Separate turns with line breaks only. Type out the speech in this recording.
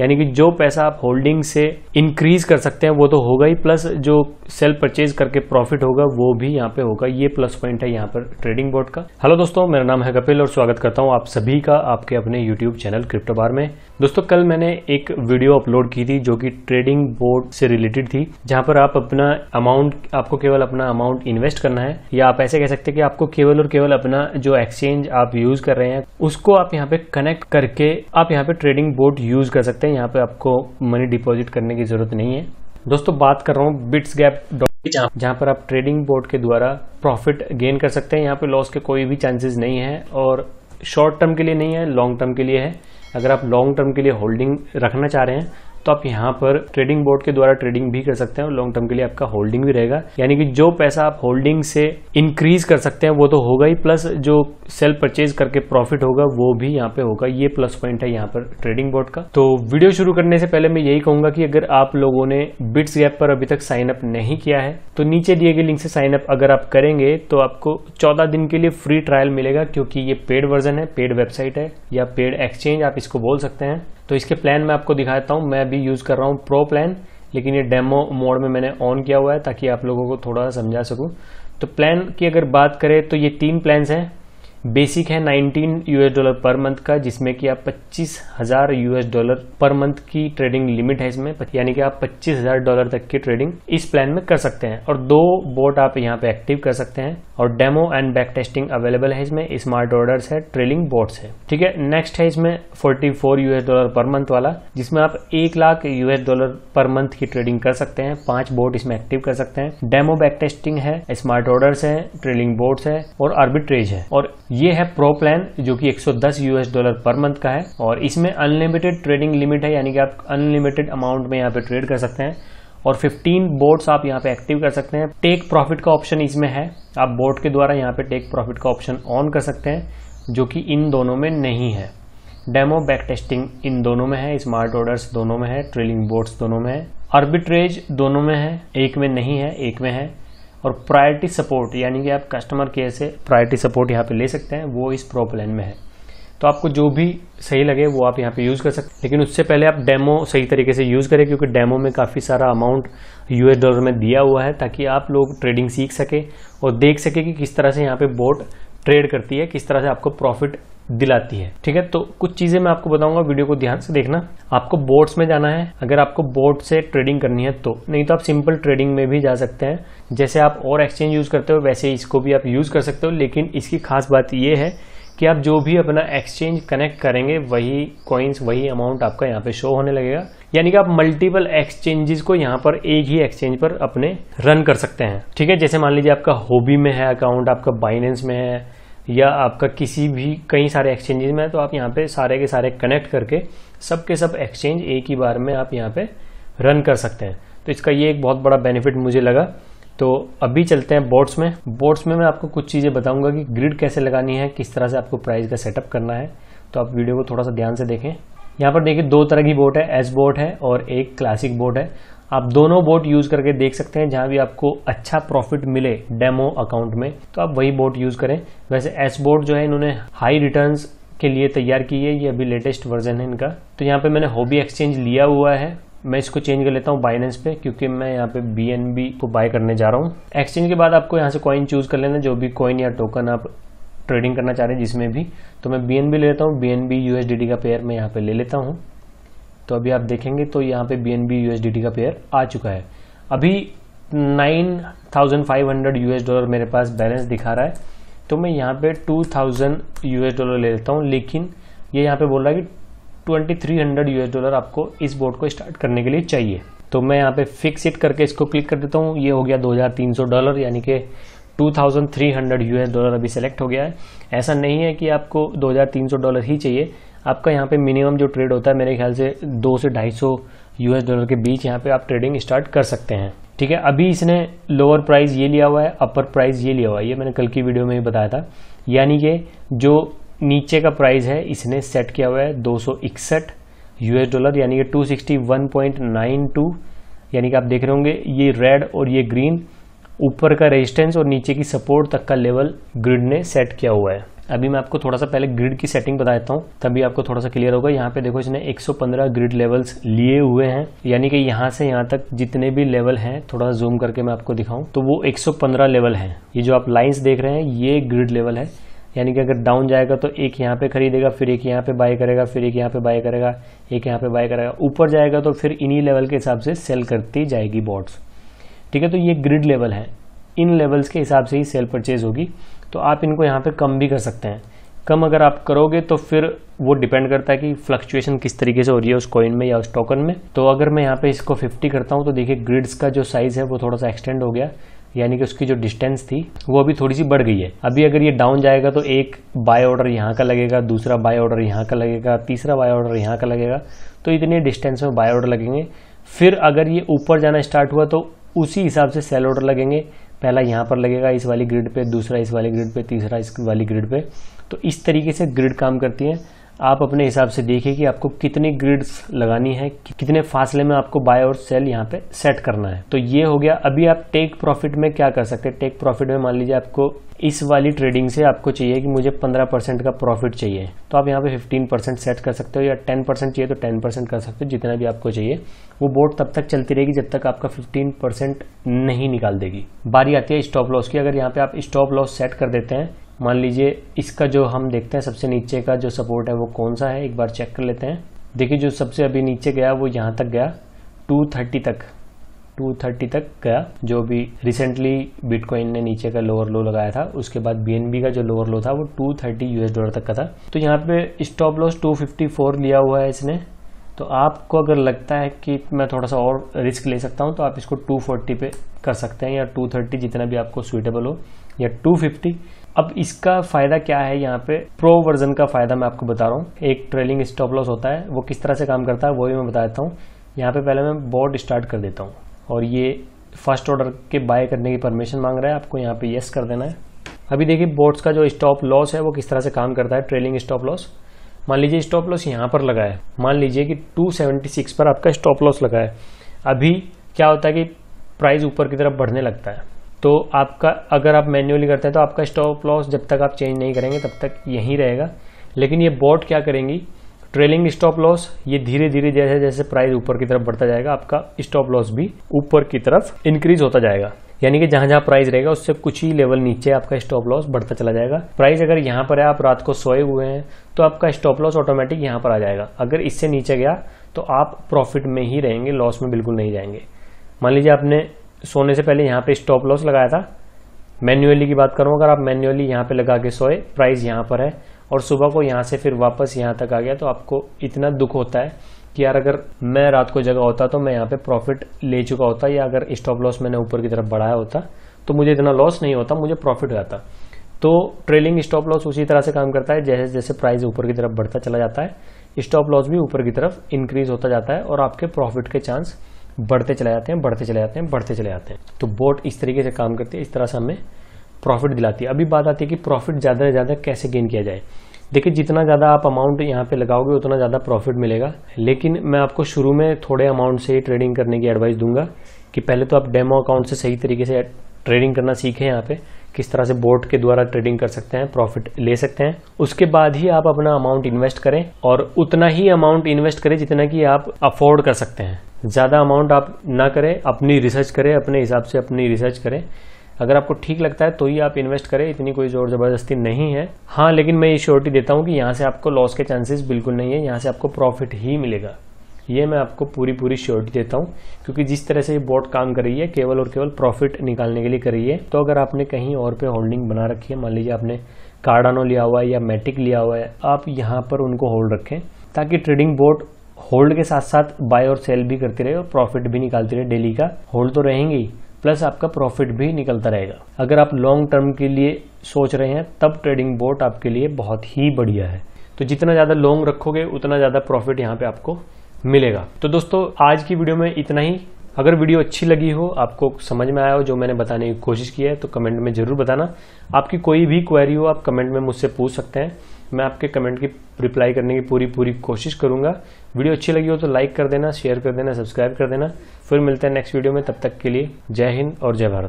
यानी कि जो पैसा आप होल्डिंग से इंक्रीज कर सकते हैं वो तो होगा ही प्लस जो सेल परचेज करके प्रॉफिट होगा वो भी यहाँ पे होगा ये प्लस पॉइंट है यहाँ पर ट्रेडिंग बोर्ड का हेलो दोस्तों मेरा नाम है कपिल और स्वागत करता हूँ आप सभी का आपके अपने यूट्यूब चैनल क्रिप्टोबार में दोस्तों कल मैंने एक वीडियो अपलोड की थी जो कि ट्रेडिंग बोर्ड से रिलेटेड थी जहां पर आप अपना अमाउंट आपको केवल अपना अमाउंट इन्वेस्ट करना है या आप ऐसे कह सकते हैं कि आपको केवल और केवल अपना जो एक्सचेंज आप यूज कर रहे हैं उसको आप यहाँ पे कनेक्ट करके आप यहाँ पे ट्रेडिंग बोर्ड यूज कर सकते हैं यहाँ पे आपको मनी डिपोजिट करने की जरूरत नहीं है दोस्तों बात कर रहा हूँ बिट्स गैप जहाँ पर आप ट्रेडिंग बोर्ड के द्वारा प्रॉफिट गेन कर सकते हैं यहाँ पे लॉस के कोई भी चांसेस नहीं है और शॉर्ट टर्म के लिए नहीं है लॉन्ग टर्म के लिए है अगर आप लॉन्ग टर्म के लिए होल्डिंग रखना चाह रहे हैं तो आप यहाँ पर ट्रेडिंग बोर्ड के द्वारा ट्रेडिंग भी कर सकते हैं लॉन्ग टर्म के लिए आपका होल्डिंग भी रहेगा यानी कि जो पैसा आप होल्डिंग से इंक्रीज कर सकते हैं वो तो होगा ही प्लस जो सेल परचेज करके प्रॉफिट होगा वो भी यहाँ पे होगा ये प्लस पॉइंट है यहाँ पर ट्रेडिंग बोर्ड का तो वीडियो शुरू करने से पहले मैं यही कहूंगा कि अगर आप लोगों ने बिट्स गैप पर अभी तक साइन अप नहीं किया है तो नीचे दिए गए लिंक से साइन अप अगर आप करेंगे तो आपको चौदह दिन के लिए फ्री ट्रायल मिलेगा क्योंकि ये पेड वर्जन है पेड वेबसाइट है या पेड एक्सचेंज आप इसको बोल सकते हैं तो इसके प्लान मैं आपको दिखाता हूँ मैं अभी यूज़ कर रहा हूँ प्रो प्लान लेकिन ये डेमो मोड में मैंने ऑन किया हुआ है ताकि आप लोगों को थोड़ा समझा सकूँ तो प्लान की अगर बात करें तो ये तीन प्लान हैं बेसिक है 19 यूएस डॉलर पर मंथ का जिसमें कि आप 25,000 हजार यूएस डॉलर पर मंथ की ट्रेडिंग लिमिट है इसमें यानी कि आप पच्चीस हजार डॉलर तक की ट्रेडिंग इस प्लान में कर सकते हैं और दो बोट आप यहां पे एक्टिव कर सकते हैं और demo and back testing available है इसमें स्मार्ट ऑर्डर है ट्रेलिंग बोर्ड है ठीक है नेक्स्ट है इसमें 44 यूएस डॉलर पर मंथ वाला जिसमें आप एक lakh US dollar per month की ट्रेडिंग कर सकते हैं पांच बोर्ड इसमें एक्टिव कर सकते हैं डेमो बैक टेस्टिंग है स्मार्ट ऑर्डर है ट्रेलिंग बोर्ड्स है और आर्बिट्रेज है और ये है प्रो प्लान जो सौ दस यूएस डॉलर पर मंथ का है और इसमें अनलिमिटेड ट्रेडिंग लिमिट है यानी कि आप अनलिमिटेड अमाउंट में यहाँ पे ट्रेड कर सकते हैं और 15 बोर्ड्स आप यहाँ पे एक्टिव कर सकते हैं टेक प्रॉफिट का ऑप्शन इसमें है आप बोर्ड के द्वारा यहाँ पे टेक प्रॉफिट का ऑप्शन ऑन कर सकते हैं जो कि इन दोनों में नहीं है डेमो बैक टेस्टिंग इन दोनों में है स्मार्ट ऑर्डर्स दोनों में है ट्रेलिंग बोर्ड्स दोनों में है आर्बिट्रेज दोनों में है एक में नहीं है एक में है और प्रायोरिटी सपोर्ट यानी कि आप कस्टमर केयर से प्रायोरिटी सपोर्ट यहाँ पे ले सकते हैं वो इस प्रो प्लान में है तो आपको जो भी सही लगे वो आप यहाँ पे यूज़ कर सकते हैं लेकिन उससे पहले आप डेमो सही तरीके से यूज़ करें क्योंकि डेमो में काफ़ी सारा अमाउंट यूएस डॉलर में दिया हुआ है ताकि आप लोग ट्रेडिंग सीख सके और देख सके कि किस तरह से यहाँ पे बोट ट्रेड करती है किस तरह से आपको प्रॉफिट दिलाती है ठीक है तो कुछ चीज़ें मैं आपको बताऊंगा वीडियो को ध्यान से देखना आपको बोट्स में जाना है अगर आपको बोट से ट्रेडिंग करनी है तो नहीं तो आप सिंपल ट्रेडिंग में भी जा सकते हैं जैसे आप और एक्सचेंज यूज़ करते हो वैसे इसको भी आप यूज़ कर सकते हो लेकिन इसकी खास बात यह है कि आप जो भी अपना एक्सचेंज कनेक्ट करेंगे वही कॉइन्स वही अमाउंट आपका यहाँ पे शो होने लगेगा यानी कि आप मल्टीपल एक्सचेंजेस को यहाँ पर एक ही एक्सचेंज पर अपने रन कर सकते हैं ठीक है जैसे मान लीजिए आपका होबी में है अकाउंट आपका बाइनेंस में है या आपका किसी भी कई सारे एक्सचेंजेस में है तो आप यहाँ पे सारे के सारे कनेक्ट करके सब के सब एक्सचेंज एक ही बार में आप यहाँ पे रन कर सकते हैं तो इसका ये एक बहुत बड़ा बेनिफिट मुझे लगा तो अभी चलते हैं बोर्ड्स में बोर्ड्स में मैं आपको कुछ चीज़ें बताऊंगा कि ग्रिड कैसे लगानी है किस तरह से आपको प्राइस का सेटअप करना है तो आप वीडियो को थोड़ा सा ध्यान से देखें यहाँ पर देखिए दो तरह की बोट है एस बोट है और एक क्लासिक बोट है आप दोनों बोट यूज करके देख सकते हैं जहां भी आपको अच्छा प्रॉफिट मिले डेमो अकाउंट में तो आप वही बोट यूज करें वैसे एस बोट जो है इन्होंने हाई रिटर्न के लिए तैयार की है ये अभी लेटेस्ट वर्जन है इनका तो यहाँ पे मैंने हॉबी एक्सचेंज लिया हुआ है मैं इसको चेंज कर लेता हूँ बाइनेंस पे क्योंकि मैं यहाँ पे बी को बाय करने जा रहा हूँ एक्सचेंज के बाद आपको यहाँ से कॉइन चूज़ कर लेना जो भी कॉइन या टोकन आप ट्रेडिंग करना चाह रहे हैं जिसमें भी तो मैं बी ले लेता हूँ बी एन का पेयर मैं यहाँ पे ले लेता हूँ तो अभी आप देखेंगे तो यहाँ पे बी एन का पेयर आ चुका है अभी nine thousand five hundred US dollar मेरे पास बैलेंस दिखा रहा है तो मैं यहाँ पे टू थाउजेंड यूएस डॉलर ले लेता हूँ लेकिन ये यह यहाँ पे बोल रहा है कि twenty three hundred US dollar आपको इस बोर्ड को स्टार्ट करने के लिए चाहिए तो मैं यहाँ पे फिक्स इट करके इसको क्लिक कर देता हूँ ये हो गया 2300 डॉलर यानी कि 2300 यूएस डॉलर अभी सेलेक्ट हो गया है ऐसा नहीं है कि आपको 2300 डॉलर ही चाहिए आपका यहाँ पे मिनिमम जो ट्रेड होता है मेरे ख्याल से दो से ढाई सौ यूएस डॉलर के बीच यहाँ पे आप ट्रेडिंग स्टार्ट कर सकते हैं ठीक है अभी इसने लोअर प्राइस ये लिया हुआ है अपर प्राइस ये लिया हुआ है ये मैंने कल की वीडियो में भी बताया था यानी कि जो नीचे का प्राइस है इसने सेट किया हुआ है दो यूएस डॉलर यानी कि 261.92 यानी कि आप देख रहे होंगे ये रेड और ये ग्रीन ऊपर का रेजिस्टेंस और नीचे की सपोर्ट तक का लेवल ग्रिड ने सेट किया हुआ है अभी मैं आपको थोड़ा सा पहले ग्रिड की सेटिंग बता देता हूँ तभी आपको थोड़ा सा क्लियर होगा यहाँ पे देखो इसने 115 ग्रिड लेवल्स लिए हुए हैं यानी कि यहाँ से यहाँ तक जितने भी लेवल हैं थोड़ा जूम करके मैं आपको दिखाऊं तो वो 115 लेवल हैं ये जो आप लाइंस देख रहे हैं ये ग्रिड लेवल है यानी कि अगर डाउन जाएगा तो एक यहाँ पे खरीदेगा फिर एक यहाँ पे बाय करेगा फिर एक यहाँ पे बाय करेगा एक यहाँ पे बाय करेगा ऊपर जाएगा तो फिर इन्हीं लेवल के हिसाब से सेल करती जाएगी बॉड्स ठीक है तो ये ग्रिड लेवल है इन लेवल्स के हिसाब से ही सेल परचेज होगी तो आप इनको यहाँ पे कम भी कर सकते हैं कम अगर आप करोगे तो फिर वो डिपेंड करता है कि फ्लक्चुएशन किस तरीके से हो रही है उस कॉइन में या उस टोकन में तो अगर मैं यहाँ पे इसको 50 करता हूँ तो देखिए ग्रिड्स का जो साइज़ है वो थोड़ा सा एक्सटेंड हो गया यानी कि उसकी जो डिस्टेंस थी वो अभी थोड़ी सी बढ़ गई है अभी अगर ये डाउन जाएगा तो एक बाय ऑर्डर यहाँ का लगेगा दूसरा बाय ऑर्डर यहाँ का लगेगा तीसरा बाय ऑर्डर यहाँ का लगेगा तो इतने डिस्टेंस में बाय ऑर्डर लगेंगे फिर अगर ये ऊपर जाना स्टार्ट हुआ तो उसी हिसाब से सेल ऑर्डर लगेंगे पहला यहाँ पर लगेगा इस वाली ग्रिड पर दूसरा इस वाली ग्रिड पर तीसरा इस वाली ग्रिड पर तो इस तरीके से ग्रिड काम करती है आप अपने हिसाब से देखिए कि आपको कितनी ग्रिड्स लगानी है कितने फासले में आपको बाय और सेल यहाँ पे सेट करना है तो ये हो गया अभी आप टेक प्रॉफिट में क्या कर सकते हैं टेक प्रॉफिट में मान लीजिए आपको इस वाली ट्रेडिंग से आपको चाहिए कि मुझे 15 परसेंट का प्रॉफिट चाहिए तो आप यहाँ पे 15 परसेंट सेट कर सकते हो या 10 परसेंट चाहिए तो 10 परसेंट कर सकते हो जितना भी आपको चाहिए वो बोर्ड तब तक चलती रहेगी जब तक आपका 15 परसेंट नहीं निकाल देगी बारी आती है स्टॉप लॉस की अगर यहाँ पे आप स्टॉप लॉस सेट कर देते हैं मान लीजिए इसका जो हम देखते हैं सबसे नीचे का जो सपोर्ट है वो कौन सा है एक बार चेक कर लेते हैं देखिए जो सबसे अभी नीचे गया वो यहाँ तक गया 230 तक 230 तक गया जो भी रिसेंटली बिटकॉइन ने नीचे का लोअर लो लगाया था उसके बाद बीएनबी का जो लोअर लो था वो 230 यूएस डॉलर तक का था तो यहाँ पे स्टॉप लॉस 254 लिया हुआ है इसने तो आपको अगर लगता है कि मैं थोड़ा सा और रिस्क ले सकता हूँ तो आप इसको 240 पे कर सकते हैं या 230 जितना भी आपको सुइटेबल हो या 250 अब इसका फ़ायदा क्या है यहाँ पे प्रो वर्जन का फ़ायदा मैं आपको बता रहा हूँ एक ट्रेलिंग स्टॉप लॉस होता है वो किस तरह से काम करता है वो भी मैं बता देता हूँ यहाँ पे पहले मैं बोर्ड स्टार्ट कर देता हूँ और ये फर्स्ट ऑर्डर के बाय करने की परमिशन मांग रहा है आपको यहाँ पे येस कर देना है अभी देखिए बोर्ड्स का जो स्टॉप लॉस है वो किस तरह से काम करता है ट्रेलिंग स्टॉप लॉस मान लीजिए स्टॉप लॉस यहाँ पर लगा है मान लीजिए कि 276 पर आपका स्टॉप लॉस लगा है अभी क्या होता है कि प्राइस ऊपर की तरफ बढ़ने लगता है तो आपका अगर आप मैन्युअली करते हैं तो आपका स्टॉप लॉस जब तक आप चेंज नहीं करेंगे तब तक यहीं रहेगा लेकिन ये बॉट क्या करेंगी ट्रेलिंग स्टॉप लॉस ये धीरे धीरे जैसे जैसे प्राइस ऊपर की तरफ बढ़ता जाएगा आपका स्टॉप लॉस भी ऊपर की तरफ इंक्रीज होता जाएगा यानी कि जहां जहां प्राइस रहेगा उससे कुछ ही लेवल नीचे आपका स्टॉप लॉस बढ़ता चला जाएगा प्राइस अगर यहाँ पर है आप रात को सोए हुए हैं तो आपका स्टॉप लॉस ऑटोमेटिक यहाँ पर आ जाएगा अगर इससे नीचे गया तो आप प्रॉफिट में ही रहेंगे लॉस में बिल्कुल नहीं जाएंगे मान लीजिए आपने सोने से पहले यहाँ पे स्टॉप लॉस लगाया था मैन्युअली की बात करूँ अगर आप मैन्युअली यहाँ पे लगा के सोए प्राइस यहाँ पर है और सुबह को यहाँ से फिर वापस यहाँ तक आ गया तो आपको इतना दुख होता है कि यार अगर मैं रात को जगा होता तो मैं यहाँ पे प्रॉफिट ले चुका होता या अगर स्टॉप लॉस मैंने ऊपर की तरफ बढ़ाया होता तो मुझे इतना लॉस नहीं होता मुझे प्रॉफिट हो तो ट्रेलिंग स्टॉप लॉस उसी तरह से काम करता है जैसे जैसे प्राइस ऊपर की तरफ बढ़ता चला जाता है स्टॉप लॉस भी ऊपर की तरफ इंक्रीज होता जाता है और आपके प्रॉफिट के चांस बढ़ते चले जाते हैं बढ़ते चले जाते हैं बढ़ते चले जाते हैं तो बोट इस तरीके से काम करती है इस तरह से हमें प्रॉफिट दिलाती है अभी बात आती है कि प्रॉफिट ज़्यादा से ज़्यादा कैसे गेन किया जाए देखिए जितना ज़्यादा आप अमाउंट यहाँ पे लगाओगे उतना ज़्यादा प्रॉफिट मिलेगा लेकिन मैं आपको शुरू में थोड़े अमाउंट से ही ट्रेडिंग करने की एडवाइस दूंगा कि पहले तो आप डेमो अकाउंट से सही तरीके से ट्रेडिंग करना सीखें यहाँ पे किस तरह से बोर्ड के द्वारा ट्रेडिंग कर सकते हैं प्रॉफिट ले सकते हैं उसके बाद ही आप अपना अमाउंट इन्वेस्ट करें और उतना ही अमाउंट इन्वेस्ट करें जितना कि आप अफोर्ड कर सकते हैं ज़्यादा अमाउंट आप ना करें अपनी रिसर्च करें अपने हिसाब से अपनी रिसर्च करें अगर आपको ठीक लगता है तो ही आप इन्वेस्ट करें इतनी कोई जोर ज़बरदस्ती नहीं है हाँ लेकिन मैं ये श्योरिटी देता हूँ कि यहाँ से आपको लॉस के चांसेस बिल्कुल नहीं है यहाँ से आपको प्रॉफिट ही मिलेगा ये मैं आपको पूरी पूरी श्योरिटी देता हूँ क्योंकि जिस तरह से ये बोर्ड काम कर रही है केवल और केवल प्रॉफिट निकालने के लिए कर रही है तो अगर आपने कहीं और पे होल्डिंग बना रखी है मान लीजिए आपने कार्डानो लिया हुआ है या मैटिक लिया हुआ है आप यहाँ पर उनको होल्ड रखें ताकि ट्रेडिंग बोर्ड होल्ड के साथ साथ बाय और सेल भी करती रहे और प्रॉफिट भी निकालती रहे डेली का होल्ड तो रहेंगे ही प्लस आपका प्रॉफिट भी निकलता रहेगा अगर आप लॉन्ग टर्म के लिए सोच रहे हैं तब ट्रेडिंग बोर्ड आपके लिए बहुत ही बढ़िया है तो जितना ज़्यादा लॉन्ग रखोगे उतना ज़्यादा प्रॉफिट यहाँ पे आपको मिलेगा तो दोस्तों आज की वीडियो में इतना ही अगर वीडियो अच्छी लगी हो आपको समझ में आया हो जो मैंने बताने की कोशिश की है तो कमेंट में ज़रूर बताना आपकी कोई भी क्वेरी हो आप कमेंट में मुझसे पूछ सकते हैं मैं आपके कमेंट की रिप्लाई करने की पूरी पूरी कोशिश करूंगा वीडियो अच्छी लगी हो तो लाइक कर देना शेयर कर देना सब्सक्राइब कर देना फिर मिलते हैं नेक्स्ट वीडियो में तब तक के लिए जय हिंद और जय भारत